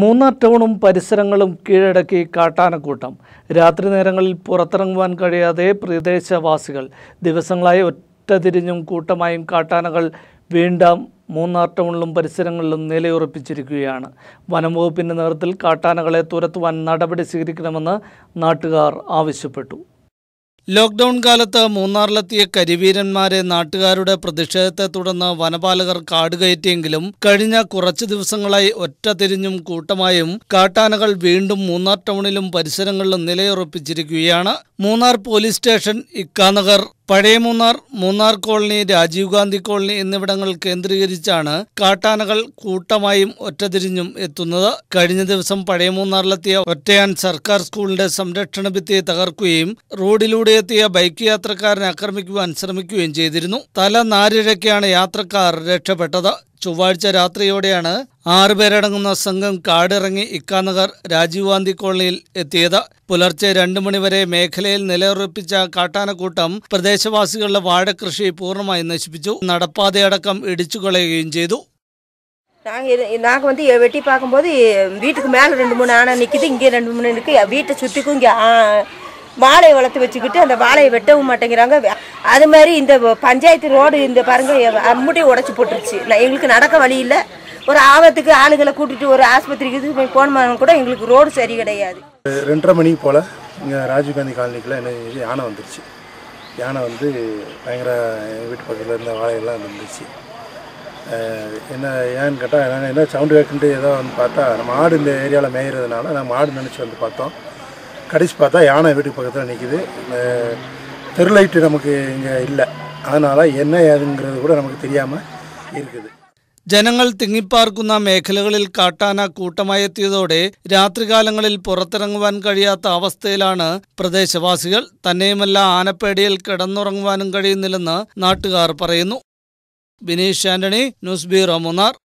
മൂന്നാർ ടൗണും പരിസരങ്ങളും കീഴടക്കി കാട്ടാനക്കൂട്ടം രാത്രി നേരങ്ങളിൽ പുറത്തിറങ്ങുവാൻ കഴിയാതെ പ്രദേശവാസികൾ ദിവസങ്ങളായി ഒറ്റതിരിഞ്ഞും കൂട്ടമായും കാട്ടാനകൾ വീണ്ടും മൂന്നാർ ടൗണിലും പരിസരങ്ങളിലും നിലയുറപ്പിച്ചിരിക്കുകയാണ് വനം വകുപ്പിൻ്റെ നേതൃത്വത്തിൽ കാട്ടാനകളെ തുരത്തുവാൻ നടപടി സ്വീകരിക്കണമെന്ന് നാട്ടുകാർ ആവശ്യപ്പെട്ടു ലോക്ക്ഡൌൺ കാലത്ത് മൂന്നാറിലെത്തിയ കരിവീരന്മാരെ നാട്ടുകാരുടെ പ്രതിഷേധത്തെ തുടർന്ന് വനപാലകർ കാട് കയറ്റിയെങ്കിലും കഴിഞ്ഞ കുറച്ചു ദിവസങ്ങളായി ഒറ്റ തിരിഞ്ഞും കൂട്ടമായും കാട്ടാനകൾ വീണ്ടും മൂന്നാർ ടൗണിലും പരിസരങ്ങളിലും നിലയുറപ്പിച്ചിരിക്കുകയാണ് മൂന്നാർ പോലീസ് സ്റ്റേഷൻ ഇക്കാനഗർ പഴയ മൂന്നാർ മൂന്നാർ കോളനി രാജീവ് ഗാന്ധി കോളനി എന്നിവിടങ്ങൾ കേന്ദ്രീകരിച്ചാണ് കാട്ടാനകൾ കൂട്ടമായും ഒറ്റതിരിഞ്ഞും എത്തുന്നത് കഴിഞ്ഞ ദിവസം പഴയ മൂന്നാറിലെത്തിയ ഒറ്റയാൻ സർക്കാർ സ്കൂളിന്റെ സംരക്ഷണ ഭിത്തിയെ തകർക്കുകയും റോഡിലൂടെ എത്തിയ ബൈക്ക് യാത്രക്കാരനെ ആക്രമിക്കുവാൻ ശ്രമിക്കുകയും ചെയ്തിരുന്നു തല നാരിഴയ്ക്കാണ് യാത്രക്കാർ രക്ഷപ്പെട്ടത് ചൊവ്വാഴ്ച രാത്രിയോടെയാണ് പേരടങ്ങുന്ന സംഘം കാടിറങ്ങി ഇക്കാനഗർ രാജീവ് ഗാന്ധി കോളനിയിൽ എത്തിയത് പുലർച്ചെ രണ്ട് മണിവരെ മേഖലയിൽ നിലയുറപ്പിച്ച കാട്ടാനക്കൂട്ടം പ്രദേശവാസികളുടെ വാഴക്കൃഷി പൂർണ്ണമായി നശിപ്പിച്ചു നടപ്പാതയടക്കം ഇടിച്ചു കളയുകയും ചെയ്തു நாங்கள் நாங்கள் வந்து வெட்டி பார்க்கும்போது வீட்டுக்கு மேலே ரெண்டு மூணு ஆனை நிற்கிது இங்கே ரெண்டு மூணு இருக்குது வீட்டை சுற்றிக்கும் இங்கே வாழையை வளர்த்து வச்சுக்கிட்டு அந்த வாழையை வெட்டவும் மாட்டேங்கிறாங்க அது மாதிரி இந்த பஞ்சாயத்து ரோடு இந்த பாருங்க அம்முட்டையை உடச்சி போட்டுருச்சு எங்களுக்கு நடக்க வழி இல்லை ஒரு ஆபத்துக்கு ஆளுகளை கூட்டிட்டு ஒரு ஆஸ்பத்திரிக்கு போய் போகணுமானு கூட எங்களுக்கு ரோடு சரி கிடையாது ரெண்டரை மணிக்கு போல் இங்கே ராஜீவ்காந்தி காலனிக்குள்ள என்ன யானை வந்துருச்சு யானை வந்து பயங்கர வீட்டு பக்கத்தில் இருந்த வாழையெல்லாம் வந்துருச்சு என்ன ஏன்னு கேட்டால் நாங்கள் என்ன சவுண்டு கேட்குன்ட்டு ஏதோ வந்து பார்த்தா நம்ம ஆடு இந்த ஏரியாவில் மேயிறதுனால நம்ம மாடு நினச்சி வந்து பார்த்தோம் கடிச்சு பார்த்தா யானை வீட்டுக்கு பக்கத்தில் நிற்கிது தெரு லைட்டு நமக்கு இங்கே இல்லை அதனால் என்ன ஏதுங்கிறது கூட நமக்கு தெரியாமல் இருக்குது ജനങ്ങൾ തിങ്ങിപ്പാർക്കുന്ന മേഖലകളിൽ കാട്ടാന കൂട്ടമായെത്തിയതോടെ രാത്രികാലങ്ങളിൽ പുറത്തിറങ്ങുവാൻ കഴിയാത്ത അവസ്ഥയിലാണ് പ്രദേശവാസികൾ തന്നെയുമല്ല ആനപ്പേടിയിൽ കിടന്നുറങ്ങുവാനും കഴിയുന്നില്ലെന്ന് നാട്ടുകാർ പറയുന്നു ബിനീഷ് ആന്റണി ന്യൂസ് ബ്യൂറോ മൂന്നാർ